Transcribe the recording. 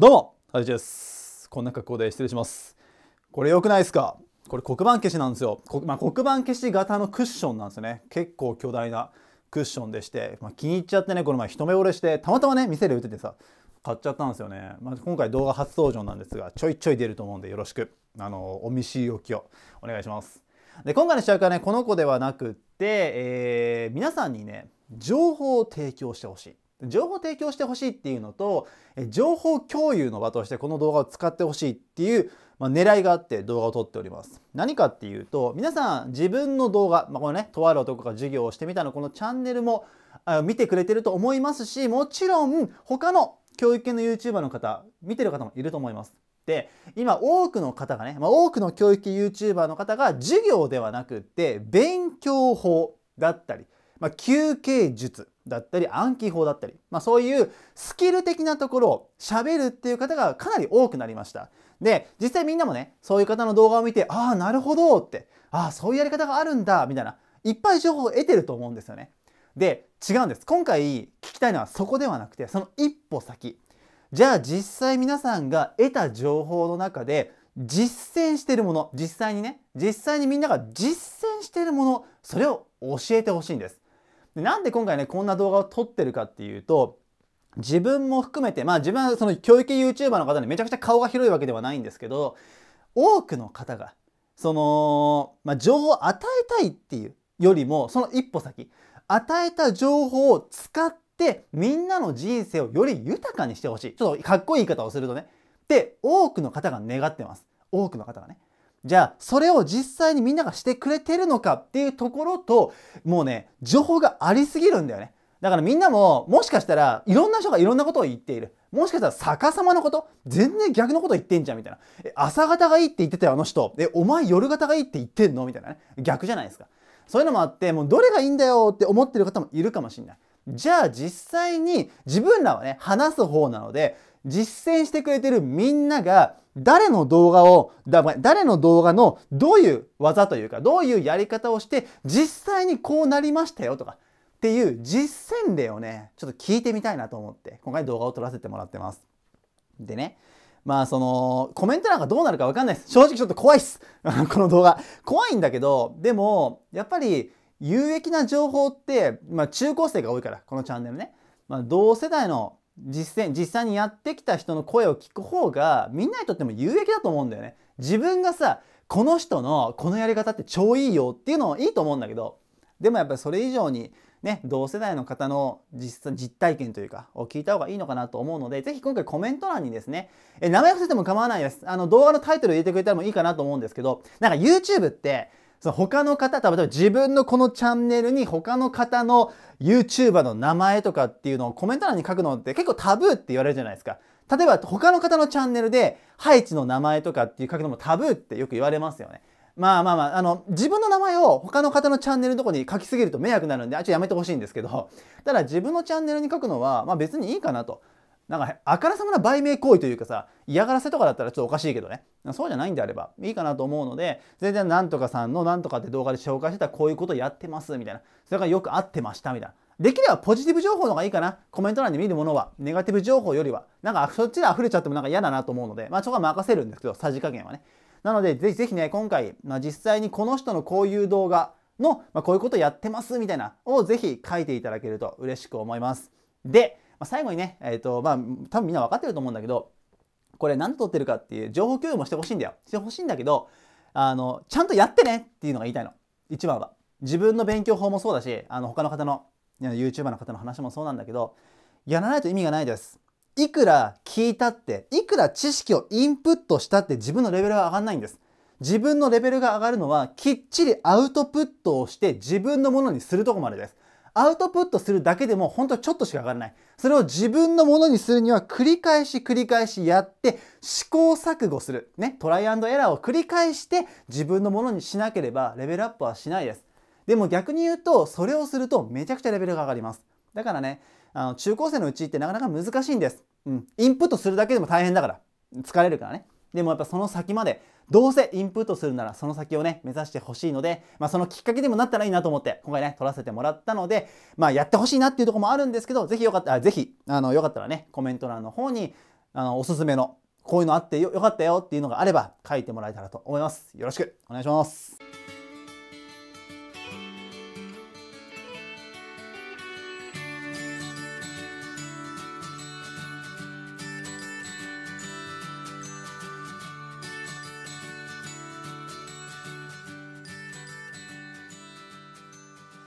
どうも、はじです。こんな格好で失礼します。これ良くないですかこれ黒板消しなんですよ。まあ、黒板消し型のクッションなんですよね。結構巨大なクッションでして、まあ、気に入っちゃってね、この前一目惚れして、たまたまね、店で売っててさ、買っちゃったんですよね。まあ、今回動画初登場なんですが、ちょいちょい出ると思うんでよろしく、あの、お見知りおきをお願いします。で、今回の主役はね、この子ではなくって、えー、皆さんにね、情報を提供してほしい。情報提供してほしいっていうのと情報共有の場としてこの動画を使ってほしいっていう、まあ、狙いがあって動画を撮っております何かっていうと皆さん自分の動画、まあ、このねとある男が授業をしてみたのこのチャンネルも見てくれてると思いますしもちろん他の教育系の YouTuber の方見てる方もいると思いますで今多くの方がね、まあ、多くの教育系 YouTuber の方が授業ではなくって勉強法だったり、まあ、休憩術だったり暗記法だったり、まあ、そういうスキル的なところをしゃべるっていう方がかなり多くなりましたで実際みんなもねそういう方の動画を見てああなるほどってああそういうやり方があるんだみたいないっぱい情報を得てると思うんですよねで違うんです今回聞きたいのはそこではなくてその一歩先じゃあ実際皆さんが得た情報の中で実践してるもの実際にね実際にみんなが実践してるものそれを教えてほしいんですでなんで今回ねこんな動画を撮ってるかっていうと自分も含めてまあ自分はその教育 YouTuber の方にめちゃくちゃ顔が広いわけではないんですけど多くの方がその、まあ、情報を与えたいっていうよりもその一歩先与えた情報を使ってみんなの人生をより豊かにしてほしいちょっとかっこいい言い方をするとねで多くの方が願ってます多くの方がねじゃあそれを実際にみんながしてくれてるのかっていうところともうね情報がありすぎるんだよねだからみんなももしかしたらいろんな人がいろんなことを言っているもしかしたら逆さまのこと全然逆のこと言ってんじゃんみたいな朝方がいいって言ってたよあの人えお前夜方がいいって言ってんのみたいなね逆じゃないですかそういうのもあってもうどれがいいんだよって思ってる方もいるかもしれないじゃあ実際に自分らはね話す方なので実践してくれてるみんなが誰の動画を誰の動画のどういう技というかどういうやり方をして実際にこうなりましたよとかっていう実践例をねちょっと聞いてみたいなと思って今回動画を撮らせてもらってます。でねまあそのコメントなんかどうなるか分かんないです正直ちょっと怖いっす この動画怖いんだけどでもやっぱり有益な情報って、まあ、中高生が多いからこのチャンネルね、まあ、同世代の実践実際にやってきた人の声を聞く方がみんなにとっても有益だと思うんだよね。自分がさこの人のこのやり方って超いいよっていうのはいいと思うんだけどでもやっぱりそれ以上にね同世代の方の実実体験というかを聞いた方がいいのかなと思うので是非今回コメント欄にですねえ名前伏せても構わないですあの動画のタイトル入れてくれたらもいいかなと思うんですけどなんか YouTube ってその他の方、例えば自分のこのチャンネルに他の方の YouTuber の名前とかっていうのをコメント欄に書くのって結構タブーって言われるじゃないですか。例えば他の方のチャンネルでハイチの名前とかっていう書くのもタブーってよく言われますよね。まあまあまあ、あの、自分の名前を他の方のチャンネルのとこに書きすぎると迷惑になるんで、あ、ちょっとやめてほしいんですけど、ただ自分のチャンネルに書くのは、まあ別にいいかなと。なんかあからさまな売名行為というかさ嫌がらせとかだったらちょっとおかしいけどねそうじゃないんであればいいかなと思うので全然なんとかさんのなんとかって動画で紹介してたこういうことやってますみたいなそれからよく合ってましたみたいなできればポジティブ情報の方がいいかなコメント欄で見るものはネガティブ情報よりはなんかそっちで溢れちゃってもなんか嫌だなと思うのでまあそこは任せるんですけどさじ加減はねなのでぜひぜひね今回、まあ、実際にこの人のこういう動画の、まあ、こういうことやってますみたいなをぜひ書いていただけると嬉しく思いますでまあ、最後にね、えっ、ー、と、まあ、多分みんな分かってると思うんだけど、これ何で撮ってるかっていう情報共有もしてほしいんだよ。してほしいんだけど、あの、ちゃんとやってねっていうのが言いたいの。一番は。自分の勉強法もそうだし、あの、他の方の、YouTuber の方の話もそうなんだけど、やらないと意味がないです。いくら聞いたって、いくら知識をインプットしたって自分のレベルが上がんないんです。自分のレベルが上がるのは、きっちりアウトプットをして自分のものにするとこまでです。アウトプットするだけでも本当ちょっとしか上がらない。それを自分のものにするには繰り返し繰り返しやって試行錯誤する。ね、トライアンドエラーを繰り返して自分のものにしなければレベルアップはしないです。でも逆に言うとそれをするとめちゃくちゃレベルが上がります。だからね、あの中高生のうちってなかなか難しいんです。うん。インプットするだけでも大変だから。疲れるからね。でもやっぱその先までどうせインプットするならその先をね目指してほしいので、まあ、そのきっかけにもなったらいいなと思って今回ね撮らせてもらったので、まあ、やってほしいなっていうとこもあるんですけどぜひよかったらぜひあのよかったらねコメント欄の方にあのおすすめのこういうのあってよよかったよっていうのがあれば書いてもらえたらと思いますよろしくお願いします